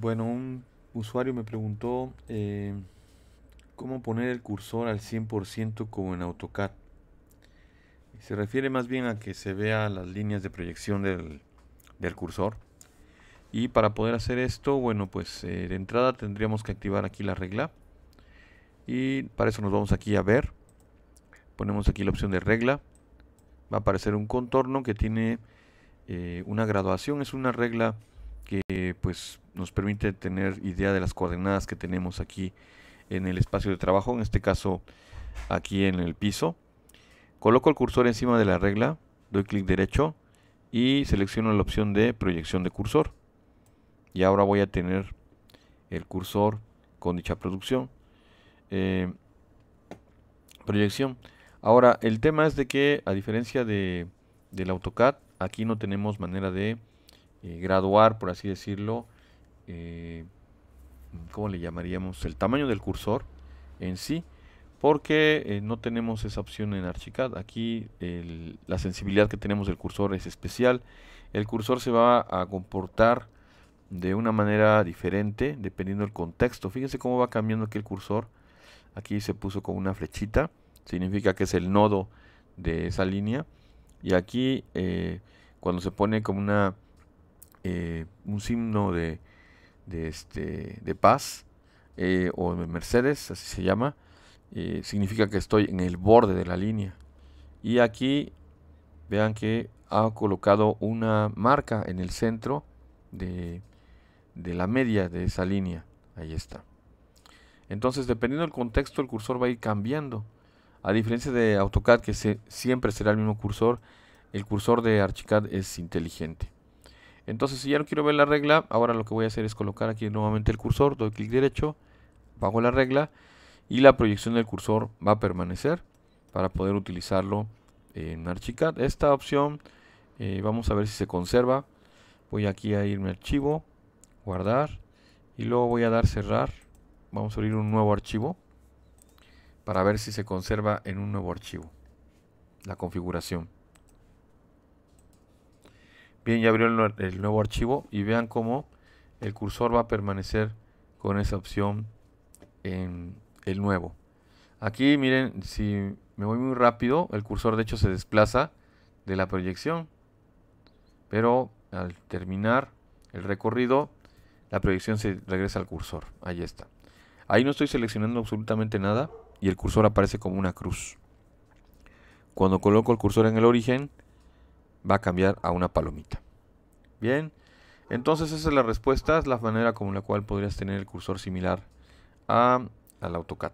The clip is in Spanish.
Bueno, un usuario me preguntó eh, cómo poner el cursor al 100% como en AutoCAD. Se refiere más bien a que se vea las líneas de proyección del, cursor. Y para poder hacer esto, bueno, pues eh, de entrada tendríamos que activar aquí la regla. Y para eso nos vamos aquí a ver. Ponemos aquí la opción de regla. Va a aparecer un contorno que tiene eh, una graduación. Es una regla que pues nos permite tener idea de las coordenadas que tenemos aquí en el espacio de trabajo, en este caso aquí en el piso. Coloco el cursor encima de la regla, doy clic derecho y selecciono la opción de proyección de cursor. Y ahora voy a tener el cursor con dicha producción. Eh, proyección. Ahora, el tema es de que a diferencia de, del AutoCAD, aquí no tenemos manera de eh, graduar, por así decirlo, eh, ¿cómo le llamaríamos? El tamaño del cursor en sí, porque eh, no tenemos esa opción en Archicad. Aquí la sensibilidad que tenemos del cursor es especial. El cursor se va a comportar de una manera diferente dependiendo del contexto. Fíjense cómo va cambiando aquí el cursor. Aquí se puso con una flechita, significa que es el nodo de esa línea. Y aquí cuando se pone como una eh, un signo de, este, de paz, eh, o de Mercedes, así se llama, eh, significa que estoy en el borde de la línea. Y aquí vean que ha colocado una marca en el centro de, la media de esa línea. Ahí está. Entonces, dependiendo del contexto, el cursor va a ir cambiando. A diferencia de AutoCAD, que siempre será el mismo cursor, el cursor de Archicad es inteligente. Entonces, si ya no quiero ver la regla, ahora lo que voy a hacer es colocar aquí nuevamente el cursor, doy clic derecho, bajo la regla y la proyección del cursor va a permanecer para poder utilizarlo en Archicad. Esta opción, eh, vamos a ver si se conserva. Voy aquí a irme a archivo, guardar y luego voy a dar cerrar. Vamos a abrir un nuevo archivo para ver si se conserva en un nuevo archivo la configuración. Bien, ya abrió el, nuevo archivo y vean cómo el cursor va a permanecer con esa opción en el nuevo. Aquí miren, si me voy muy rápido, el cursor de hecho se desplaza de la proyección. Pero al terminar el recorrido, la proyección se regresa al cursor. Ahí está. Ahí no estoy seleccionando absolutamente nada y el cursor aparece como una cruz. Cuando coloco el cursor en el origen, va a cambiar a una palomita. Bien, entonces esa es la respuesta, es la manera con la cual podrías tener el cursor similar a, al AutoCAD.